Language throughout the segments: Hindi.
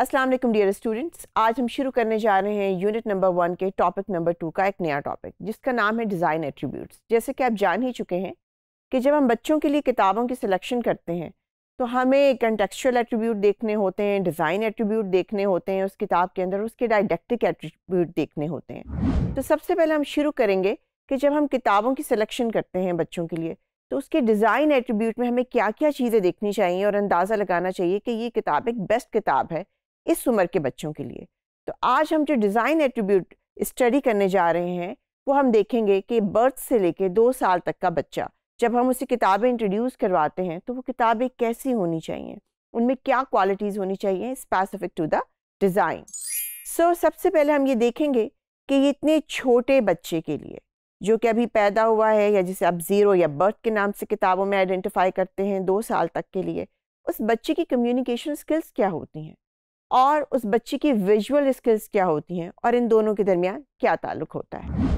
अस्सलाम वालेकुम डियर स्टूडेंट्स आज हम शुरू करने जा रहे हैं यूनिट नंबर वन के टॉपिक नंबर टू का एक नया टॉपिक जिसका नाम है डिज़ाइन एट्रीब्यूट्स जैसे कि आप जान ही चुके हैं कि जब हम बच्चों के लिए किताबों की सिलेक्शन करते हैं तो हमें कंटेक्चुअल एट्रीब्यूट देखने होते हैं डिज़ाइन एट्रीब्यूट देखने होते हैं उस किताब के अंदर उसके डायडेक्टिक एट्रीब्यूट देखने होते हैं तो सबसे पहले हम शुरू करेंगे कि जब हम किताबों की सिलेक्शन करते हैं बच्चों के लिए तो उसके डिज़ाइन एट्रीब्यूट में हमें क्या क्या चीज़ें देखनी चाहिए और अंदाज़ा लगाना चाहिए कि ये किताब एक बेस्ट किताब है इस उम्र के बच्चों के लिए तो आज हम जो डिज़ाइन एट्रीब्यूट स्टडी करने जा रहे हैं वो हम देखेंगे कि बर्थ से लेके दो साल तक का बच्चा जब हम उसे किताबें इंट्रोड्यूस करवाते हैं तो वो किताबें कैसी होनी चाहिए उनमें क्या क्वालिटीज़ होनी चाहिए specific to the design so सबसे पहले हम ये देखेंगे कि ये इतने छोटे बच्चे के लिए जो कि अभी पैदा हुआ है या जिसे आप ज़ीरो या बर्थ के नाम से किताबों में आइडेंटिफाई करते हैं दो साल तक के लिए उस बच्चे की कम्युनिकेशन स्किल्स क्या होती हैं और उस बच्चे की विजुअल स्किल्स क्या होती हैं और इन दोनों के दरमियान क्या ताल्लुक होता है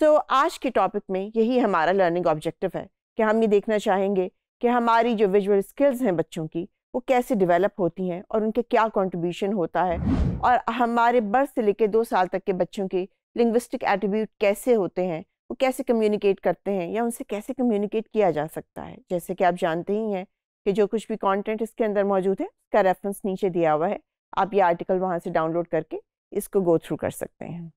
सो so, आज के टॉपिक में यही हमारा लर्निंग ऑब्जेक्टिव है कि हम ये देखना चाहेंगे कि हमारी जो विजुअल स्किल्स हैं बच्चों की वो कैसे डेवलप होती हैं और उनके क्या कंट्रीब्यूशन होता है और हमारे बर्थ से लेकर दो साल तक के बच्चों के लिंग्विस्टिक एट्रीब्यूट कैसे होते हैं वो कैसे कम्युनिकेट करते हैं या उनसे कैसे कम्युनिकेट किया जा सकता है जैसे कि आप जानते ही हैं कि जो कुछ भी कॉन्टेंट इसके अंदर मौजूद है उसका रेफरेंस नीचे दिया हुआ है आप ये आर्टिकल वहाँ से डाउनलोड करके इसको गो थ्रू कर सकते हैं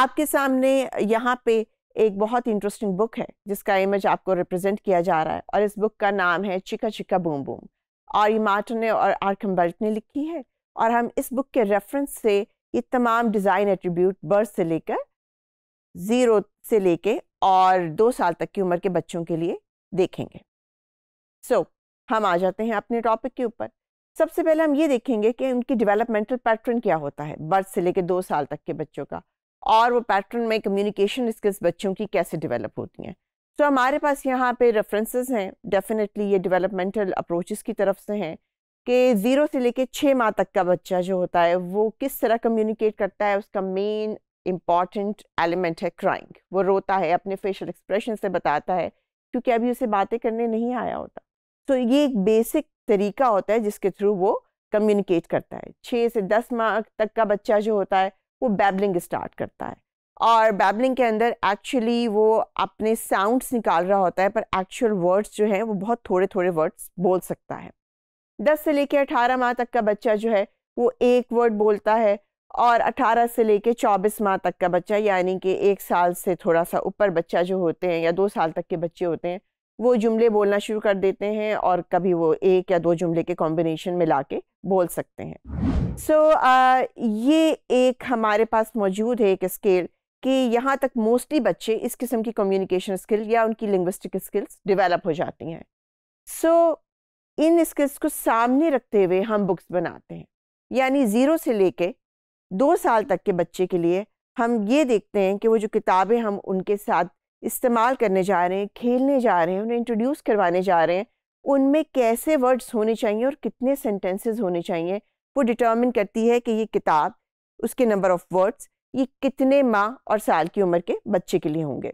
आपके सामने यहाँ पे एक बहुत इंटरेस्टिंग बुक है जिसका इमेज आपको रिप्रेजेंट किया जा रहा है और इस बुक का नाम है चिका चिका बूम बूम और ये मार्टन ने और आर्कम बर्ट ने लिखी है और हम इस बुक के रेफरेंस से ये तमाम डिज़ाइन एट्रीब्यूट बर्थ से लेकर ज़ीरो से लेके और दो साल तक की उम्र के बच्चों के लिए देखेंगे सो so, हम आ जाते हैं अपने टॉपिक के ऊपर सबसे पहले हम ये देखेंगे कि उनकी डेवलपमेंटल पैटर्न क्या होता है बर्थ से लेकर दो साल तक के बच्चों का और वो पैटर्न में कम्युनिकेशन स्किल्स बच्चों की कैसे डेवलप होती हैं तो हमारे पास यहाँ पे रेफरेंसेस हैं डेफिनेटली ये डेवलपमेंटल अप्रोचेस की तरफ से हैं कि ज़ीरो से लेके छः माह तक का बच्चा जो होता है वो किस तरह कम्युनिकेट करता है उसका मेन इम्पॉर्टेंट एलिमेंट है क्राइंग वो रोता है अपने फेशियल एक्सप्रेशन से बताता है क्योंकि अभी उसे बातें करने नहीं आया होता तो ये एक बेसिक तरीका होता है जिसके थ्रू वो कम्युनिकेट करता है छः से दस माह तक का बच्चा जो होता है वो बैबलिंग स्टार्ट करता है और बैबलिंग के अंदर एक्चुअली वो अपने साउंड्स निकाल रहा होता है पर एक्चुअल वर्ड्स जो हैं वो बहुत थोड़े थोड़े वर्ड्स बोल सकता है दस से लेकर अठारह माह तक का बच्चा जो है वो एक वर्ड बोलता है और अठारह से लेकर चौबीस माह तक का बच्चा यानी कि एक साल से थोड़ा सा ऊपर बच्चा जो होते हैं या दो साल तक के बच्चे होते हैं वो जुमले बोलना शुरू कर देते हैं और कभी वो एक या दो जुमले के कॉम्बिनेशन में ला के बोल सकते हैं सो so, uh, ये एक हमारे पास मौजूद है एक स्केल कि यहाँ तक मोस्टली बच्चे इस किस्म की कम्युनिकेशन स्किल या उनकी लिंग्विस्टिक स्किल्स डेवलप हो जाती हैं सो so, इन स्किल्स को सामने रखते हुए हम बुक्स बनाते हैं यानी ज़ीरो से लेके दो साल तक के बच्चे के लिए हम ये देखते हैं कि वो जो किताबें हम उनके साथ इस्तेमाल करने जा रहे हैं खेलने जा रहे हैं उन्हें इंट्रोड्यूस करवाने जा रहे हैं उनमें कैसे वर्ड्स होने चाहिए और कितने सेंटेंसेस होने चाहिए वो डिटर्मिन करती है कि ये किताब उसके नंबर ऑफ वर्ड्स ये कितने माह और साल की उम्र के बच्चे के लिए होंगे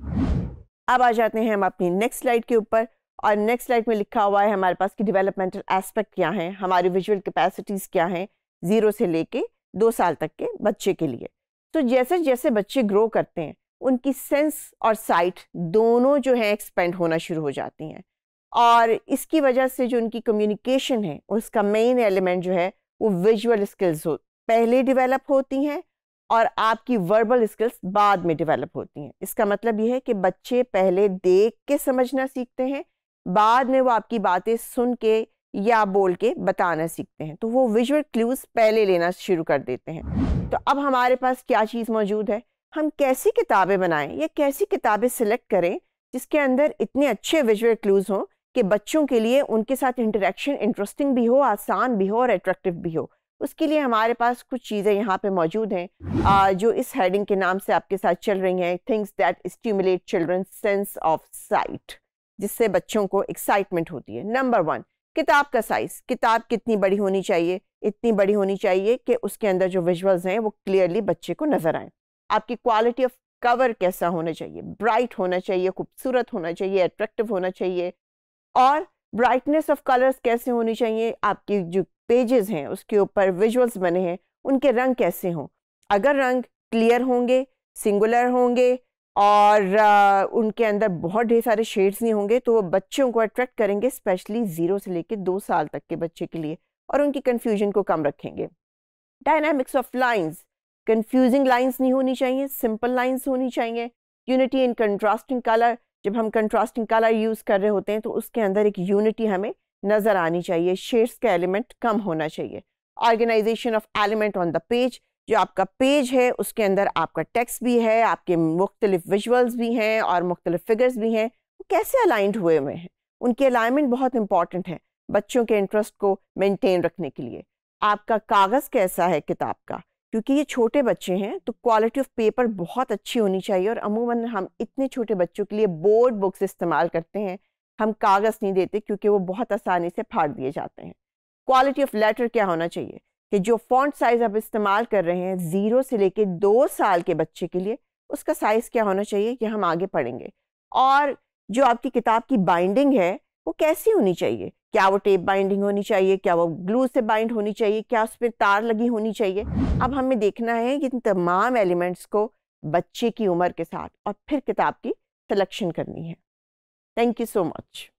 अब आ जाते हैं हम अपनी नेक्स्ट स्लाइड के ऊपर और नेक्स्ट स्लाइड में लिखा हुआ है हमारे पास कि डिवेलपमेंटल एस्पेक्ट क्या हैं हमारी विजुअल कैपेसिटीज़ क्या हैं ज़ीरो से लेके दो साल तक के बच्चे के लिए तो जैसे जैसे बच्चे ग्रो करते हैं उनकी सेंस और साइट दोनों जो है एक्सपेंड होना शुरू हो जाती हैं और इसकी वजह से जो उनकी कम्युनिकेशन है उसका मेन एलिमेंट जो है वो विजुअल स्किल्स हो पहले डेवलप होती हैं और आपकी वर्बल स्किल्स बाद में डेवलप होती हैं इसका मतलब यह है कि बच्चे पहले देख के समझना सीखते हैं बाद में वो आपकी बातें सुन के या बोल के बताना सीखते हैं तो वो विजुअल क्ल्यूज पहले लेना शुरू कर देते हैं तो अब हमारे पास क्या चीज़ मौजूद है हम कैसी किताबें बनाएं या कैसी किताबें सिलेक्ट करें जिसके अंदर इतने अच्छे विजुअल क्लूज़ हों कि बच्चों के लिए उनके साथ इंटरेक्शन इंटरेस्टिंग भी हो आसान भी हो और अट्रैक्टिव भी हो उसके लिए हमारे पास कुछ चीज़ें यहाँ पे मौजूद हैं जो इस हेडिंग के नाम से आपके साथ चल रही हैं things that stimulate children sense of sight जिससे बच्चों को एक्साइटमेंट होती है नंबर वन किताब का साइज़ किताब कितनी बड़ी होनी चाहिए इतनी बड़ी होनी चाहिए कि उसके अंदर जो विजुअल्स हैं वो क्लियरली बच्चे को नज़र आएं आपकी क्वालिटी ऑफ कवर कैसा होना चाहिए ब्राइट होना चाहिए खूबसूरत होना चाहिए अट्रैक्टिव होना चाहिए और ब्राइटनेस ऑफ कलर्स कैसे होनी चाहिए आपके जो पेजेस हैं उसके ऊपर विजुअल्स बने हैं उनके रंग कैसे हों अगर रंग क्लियर होंगे सिंगुलर होंगे और आ, उनके अंदर बहुत ढेर सारे शेड्स नहीं होंगे तो वो बच्चों को अट्रैक्ट करेंगे स्पेशली ज़ीरो से लेकर दो साल तक के बच्चे के लिए और उनकी कन्फ्यूजन को कम रखेंगे dynamics of lines confusing lines नहीं होनी चाहिए सिंपल लाइंस होनी चाहिए यूनिटी इन कंट्रास्टिंग कलर जब हम कंट्रास्टिंग कलर यूज़ कर रहे होते हैं तो उसके अंदर एक यूनिटी हमें नज़र आनी चाहिए शेड्स का एलिमेंट कम होना चाहिए organisation of element on the page जो आपका पेज है उसके अंदर आपका टेक्स्ट भी है आपके मुख्तलिफ विजुअल्स भी हैं और मुख्तलिफ फिगर्स भी हैं वो कैसे अलाइंट हुए हुए हैं उनके अलाइनमेंट बहुत इंपॉर्टेंट है बच्चों के इंटरेस्ट को मेंटेन रखने के लिए आपका कागज़ कैसा है किताब का क्योंकि ये छोटे बच्चे हैं तो क्वालिटी ऑफ पेपर बहुत अच्छी होनी चाहिए और अमूमन हम इतने छोटे बच्चों के लिए बोर्ड बुक्स इस्तेमाल करते हैं हम कागज़ नहीं देते क्योंकि वो बहुत आसानी से फाड़ दिए जाते हैं क्वालिटी ऑफ लेटर क्या होना चाहिए कि जो फॉन्ट साइज़ आप इस्तेमाल कर रहे हैं ज़ीरो से लेके दो साल के बच्चे के लिए उसका साइज़ क्या होना चाहिए कि हम आगे पढ़ेंगे और जो आपकी किताब की बाइंडिंग है वो कैसी होनी चाहिए क्या वो टेप बाइंडिंग होनी चाहिए क्या वो ग्लू से बाइंड होनी चाहिए क्या उस पर तार लगी होनी चाहिए अब हमें देखना है कि इन तमाम एलिमेंट्स को बच्चे की उम्र के साथ और फिर किताब की सिलेक्शन करनी है थैंक यू सो मच